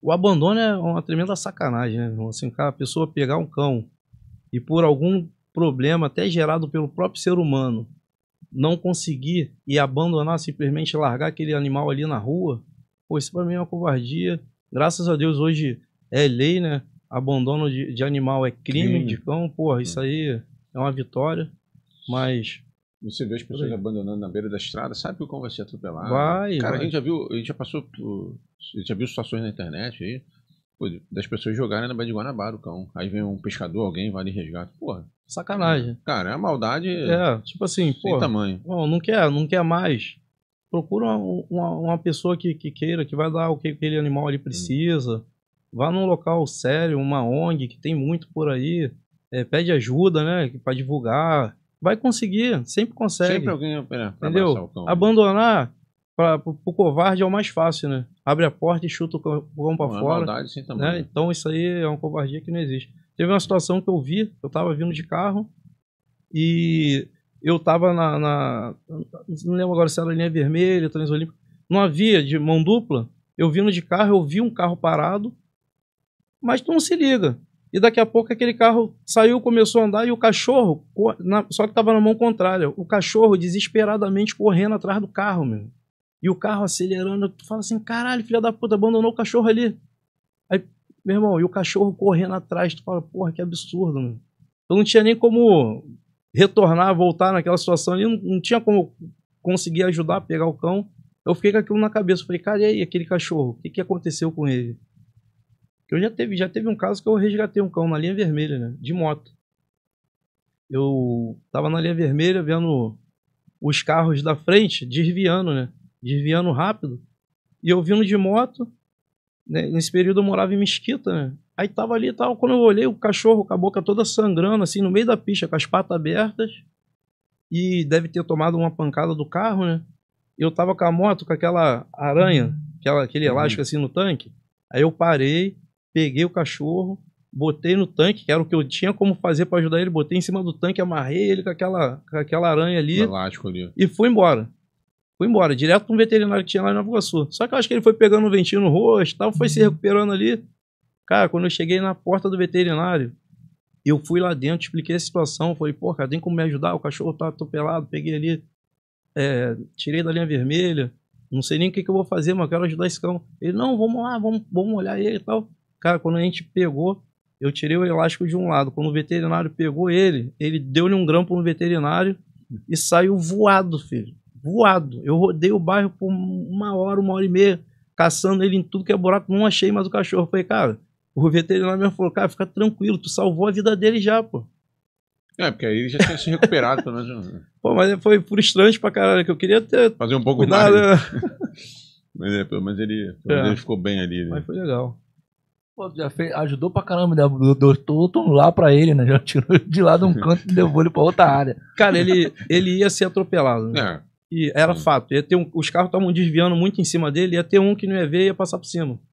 O abandono é uma tremenda sacanagem, né? Assim, a pessoa pegar um cão e por algum problema até gerado pelo próprio ser humano não conseguir e abandonar, simplesmente largar aquele animal ali na rua, pô, isso para mim é uma covardia. Graças a Deus hoje é lei, né? Abandono de, de animal é crime, crime. de cão, porra, isso aí é uma vitória, mas você vê as pessoas abandonando na beira da estrada, sabe que o cão vai ser atropelado. Vai, Cara, vai. a gente já viu, a gente já passou por, a gente já viu situações na internet aí, pô, das pessoas jogarem na Baía de Guanabara o cão. Aí vem um pescador, alguém, vai ali resgate. Porra. Sacanagem. Cara, é a maldade. É, tipo assim, sem pô, tamanho. Não, não quer, não quer mais. Procura uma, uma, uma pessoa que, que, queira, que vai dar o que aquele animal ali precisa. Hum. Vá num local sério, uma ONG, que tem muito por aí. É, pede ajuda, né? Pra divulgar vai conseguir, sempre consegue. Sempre alguém pra entendeu? O Abandonar para o covarde é o mais fácil, né? Abre a porta e chuta o cão para é fora. É maldade, sim, também, né? né? Então isso aí é uma covardia que não existe. Teve uma situação que eu vi, eu estava vindo de carro e eu estava na, na, Não lembro agora se era linha vermelha, transolímpica. Não havia de mão dupla. Eu vindo de carro, eu vi um carro parado, mas tu não se liga. E daqui a pouco aquele carro saiu, começou a andar e o cachorro, só que estava na mão contrária, o cachorro desesperadamente correndo atrás do carro, meu. E o carro acelerando, tu fala assim, caralho, filha da puta, abandonou o cachorro ali. Aí, meu irmão, e o cachorro correndo atrás, tu fala, porra, que absurdo, meu. Eu não tinha nem como retornar, voltar naquela situação ali, não, não tinha como conseguir ajudar, pegar o cão. Eu fiquei com aquilo na cabeça, falei, cara, e aí, aquele cachorro, o que, que aconteceu com ele? Eu já teve, já teve um caso que eu resgatei um cão na linha vermelha, né? De moto. Eu tava na linha vermelha vendo os carros da frente desviando, né? Desviando rápido. E eu vindo de moto, né? nesse período eu morava em Mesquita, né? Aí tava ali, tava, quando eu olhei, o cachorro com a boca toda sangrando, assim, no meio da pista, com as patas abertas. E deve ter tomado uma pancada do carro, né? Eu tava com a moto, com aquela aranha, aquela, aquele elástico uhum. assim no tanque. Aí eu parei, peguei o cachorro, botei no tanque, que era o que eu tinha como fazer para ajudar ele, botei em cima do tanque, amarrei ele com aquela, com aquela aranha ali, ali, E fui embora. Fui embora, direto para um veterinário que tinha lá em Nova Iguaçu. Só que eu acho que ele foi pegando um ventinho no rosto, tal, foi se uhum. recuperando ali. Cara, quando eu cheguei na porta do veterinário, eu fui lá dentro, expliquei a situação, falei, pô, cara, tem como me ajudar? O cachorro tá atropelado, peguei ali, é, tirei da linha vermelha, não sei nem o que, que eu vou fazer, mas eu quero ajudar esse cão. Ele, não, vamos lá, vamos, vamos olhar ele e tal. Cara, quando a gente pegou, eu tirei o elástico de um lado. Quando o veterinário pegou ele, ele deu-lhe um grampo no veterinário e saiu voado, filho. Voado. Eu rodei o bairro por uma hora, uma hora e meia, caçando ele em tudo que é buraco. Não achei mais o cachorro. Eu falei, cara, o veterinário mesmo falou, cara, fica tranquilo, tu salvou a vida dele já, pô. É, porque aí ele já tinha se recuperado, pelo menos. Né? Pô, mas foi frustrante pra caralho, que eu queria ter. Fazer um pouco cuidado, mais. Né? mas é, pelo menos ele, pelo é. ele ficou bem ali. Né? Mas foi legal. Pô, já fez, ajudou pra caramba, deu né? outro lá pra ele, né? Já tirou de lá de um canto e levou ele pra outra área. Cara, ele, ele ia ser atropelado. Né? É. E era Sim. fato. Ia ter um, os carros estavam desviando muito em cima dele, ia ter um que não ia ver e ia passar por cima.